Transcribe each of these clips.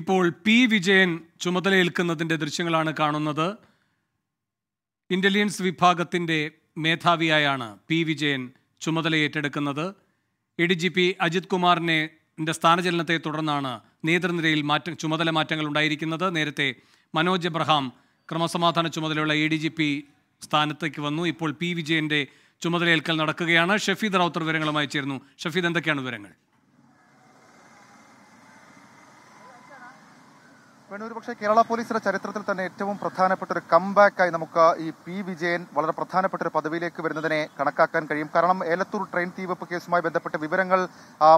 ഇപ്പോൾ പി വിജയൻ ചുമതലയേൽക്കുന്നതിൻ്റെ ദൃശ്യങ്ങളാണ് കാണുന്നത് ഇൻ്റലിജൻസ് വിഭാഗത്തിൻ്റെ മേധാവിയായാണ് പി വിജയൻ ചുമതല ഏറ്റെടുക്കുന്നത് A D G P Ajith കുമാറിനെ സ്ഥാനചലനത്തെ തുടർന്നാണ് നേതൃനിരയിൽ മാറ്റം ചുമതല മാറ്റങ്ങൾ ഉണ്ടായിരിക്കുന്നത് നേരത്തെ മനോജ് എബ്രഹാം ക്രമസമാധാന ചുമതലയുള്ള എ ഡി ജി പി സ്ഥാനത്തേക്ക് വന്നു ഇപ്പോൾ പി വിജയൻ്റെ ചുമതലയേൽക്കൽ നടക്കുകയാണ് ഷഫീദ് റൌത്തർ വിവരങ്ങളുമായി ചേരുന്നു ഷഫീദ് എന്തൊക്കെയാണ് വിവരങ്ങൾ വേണൂർ പക്ഷേ കേരള പോലീസിന്റെ ചരിത്രത്തിൽ തന്നെ ഏറ്റവും പ്രധാനപ്പെട്ട ഒരു കംബാക്കായി നമുക്ക് ഈ പി വിജയൻ വളരെ പ്രധാനപ്പെട്ട ഒരു പദവിയിലേക്ക് വരുന്നതിനെ കണക്കാക്കാൻ കഴിയും കാരണം ഏലത്തൂർ ട്രെയിൻ തീവപ്പ് കേസുമായി ബന്ധപ്പെട്ട വിവരങ്ങൾ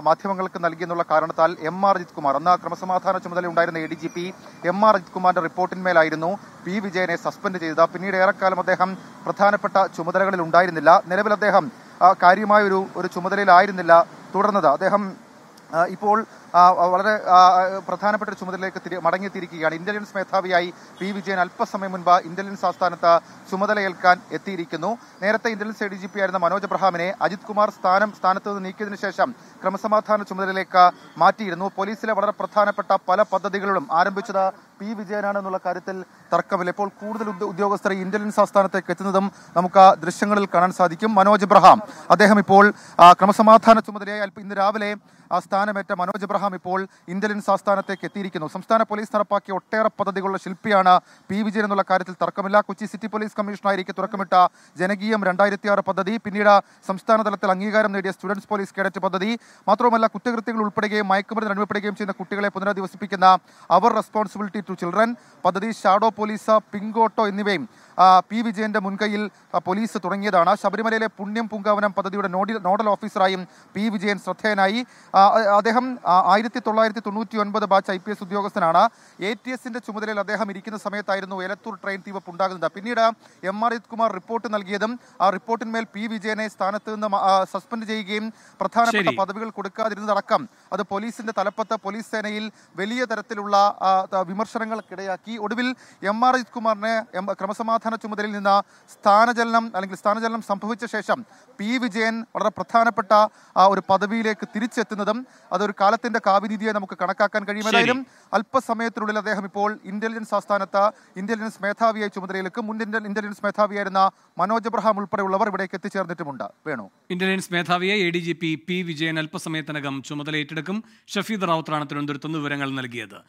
മാധ്യമങ്ങൾക്ക് എന്നുള്ള കാരണത്താൽ എം ആർ അജിത് കുമാർ അന്ന് ക്രമസമാധാന ചുമതല ഉണ്ടായിരുന്ന A D G P M R Ajith കുമാറിന്റെ റിപ്പോർട്ടിന്മേലായിരുന്നു പി വിജയനെ സസ്പെൻഡ് ചെയ്തത് പിന്നീട് ഏറെക്കാലം അദ്ദേഹം പ്രധാനപ്പെട്ട ചുമതലകളിൽ ഉണ്ടായിരുന്നില്ല നിലവിൽ അദ്ദേഹം കാര്യമായ ഒരു ഒരു ചുമതലയിലായിരുന്നില്ല തുടർന്നത് അദ്ദേഹം ഇപ്പോൾ വളരെ പ്രധാനപ്പെട്ട ഒരു ചുമതലയിലേക്ക് മടങ്ങിയെത്തിയിരിക്കുകയാണ് ഇന്റലിജൻസ് മേധാവിയായി പി വിജയൻ അല്പസമയം മുൻപ് ഇന്റലിജൻസ് ആസ്ഥാനത്ത് ചുമതലയേൽക്കാൻ എത്തിയിരിക്കുന്നു നേരത്തെ intelligence A D G P ആയിരുന്ന മനോജ് അബ്രഹാമിനെ അജിത് കുമാർ സ്ഥാനം സ്ഥാനത്ത് നിന്ന് നീക്കിയതിനു ശേഷം ക്രമസമാധാന ചുമതലയിലേക്ക് മാറ്റിയിരുന്നു പോലീസിലെ വളരെ പ്രധാനപ്പെട്ട പല പദ്ധതികളും ആരംഭിച്ചത് പി വിജയനാണ് എന്നുള്ള കാര്യത്തിൽ തർക്കമില്ല ഇപ്പോൾ കൂടുതൽ ഉദ്യോഗസ്ഥർ ഇന്റലിജൻസ് ആസ്ഥാനത്തേക്ക് എത്തുന്നതും നമുക്ക് ദൃശ്യങ്ങളിൽ കാണാൻ സാധിക്കും മനോജ് അബ്രഹാം അദ്ദേഹം ഇപ്പോൾ ക്രമസമാധാന ചുമതലയായി ഇന്ന് രാവിലെ ആ സ്ഥാനമേറ്റ മനോജ് എബ്രഹാം ഇപ്പോൾ ഇന്റലിജൻസ് ആസ്ഥാനത്തേക്ക് എത്തിയിരിക്കുന്നു സംസ്ഥാന പോലീസ് നടപ്പാക്കിയ ഒട്ടേറെ പദ്ധതികളുടെ ശില്പിയാണ് പി വിജയൻ എന്നുള്ള കാര്യത്തിൽ തർക്കമില്ല കൊച്ചി സിറ്റി പോലീസ് കമ്മീഷണറായിരിക്കെ തുറക്കമിട്ട ജനകീയം രണ്ടായിരത്തി ആറ് പദ്ധതി പിന്നീട് സംസ്ഥാന തലത്തിൽ അംഗീകാരം നേടിയ സ്റ്റുഡൻസ് പോലീസ് കേഡറ്റ് പദ്ധതി മാത്രമല്ല കുറ്റകൃത്യങ്ങൾ ഉൾപ്പെടുകയും മയക്കുമരുന്ന് അനുഭവപ്പെടുകയും ചെയ്യുന്ന കുട്ടികളെ പുനരധിവസിപ്പിക്കുന്ന അവർ റെസ്പോൺസിബിലിറ്റി ടു ചിൽഡ്രൻ പദ്ധതി ഷാഡോ പോലീസ് പിങ്കോട്ടോ എന്നിവയും പി വിജയന്റെ മുൻകൈയിൽ പോലീസ് തുടങ്ങിയതാണ് ശബരിമലയിലെ പുണ്യം പുങ്കാവനം പദ്ധതിയുടെ നോഡൽ ഓഫീസറായും പി വിജയൻ ശ്രദ്ധേയനായി അദ്ദേഹം ആയിരത്തി തൊള്ളായിരത്തി തൊണ്ണൂറ്റി ഒൻപത് ബാച്ച് ഐ പി എസ് ഉദ്യോഗസ്ഥനാണ് എ ടി എസിന്റെ ചുമതലയിൽ അദ്ദേഹം ഇരിക്കുന്ന സമയത്തായിരുന്നു എലത്തൂർ ട്രെയിൻ തീവപ്പ് ഉണ്ടാകുന്നത് പിന്നീട് എം ആർ ജിത്കുമാർ റിപ്പോർട്ട് നൽകിയതും ആ റിപ്പോർട്ടിന്മേൽ പി വിജയനെ സ്ഥാനത്ത് നിന്ന് സസ്പെൻഡ് ചെയ്യുകയും പ്രധാനപ്പെട്ട പദവികൾ കൊടുക്കാതിരുന്നതടക്കം അത് പോലീസിന്റെ തലപ്പത്ത് പോലീസ് സേനയിൽ വലിയ തരത്തിലുള്ള വിമർശനങ്ങൾക്കിടയാക്കി ഒടുവിൽ എം ആർ കുമാറിനെ ക്രമസമാധാന പ്രധാന ചുമതലയിൽ നിന്ന് സ്ഥാനചലനം അല്ലെങ്കിൽ സ്ഥാനചലനം സംഭവിച്ച ശേഷം പി വിജയൻ വളരെ പ്രധാനപ്പെട്ട ഒരു പദവിയിലേക്ക് തിരിച്ചെത്തുന്നതും അതൊരു കാലത്തിന്റെ കാവിനീതിയെ നമുക്ക് കണക്കാക്കാൻ കഴിയുമെന്നായാലും അല്പസമയത്തിനുള്ളിൽ അദ്ദേഹം ഇപ്പോൾ ഇന്റലിജൻസ് ആസ്ഥാനത്ത് ഇന്റലിജൻസ് മേധാവിയായി ചുമതലയിലേക്ക് മുൻ ഇന്റലിജൻസ് മേധാവിയായിരുന്ന മനോജ് എബ്രഹാം ഉൾപ്പെടെയുള്ളവർ ഇവിടേക്ക് എത്തിച്ചേർന്നിട്ടുമുണ്ട് വേണു ഇന്റലിജൻസ് മേധാവിയെ A D G P P Vijayan അല്പസമയത്തിനകം ചുമതല ഏറ്റെടുക്കും ഷഫീദ് റാവുത്താണ് തിരുവനന്തപുരത്ത് വിവരങ്ങൾ നൽകിയത്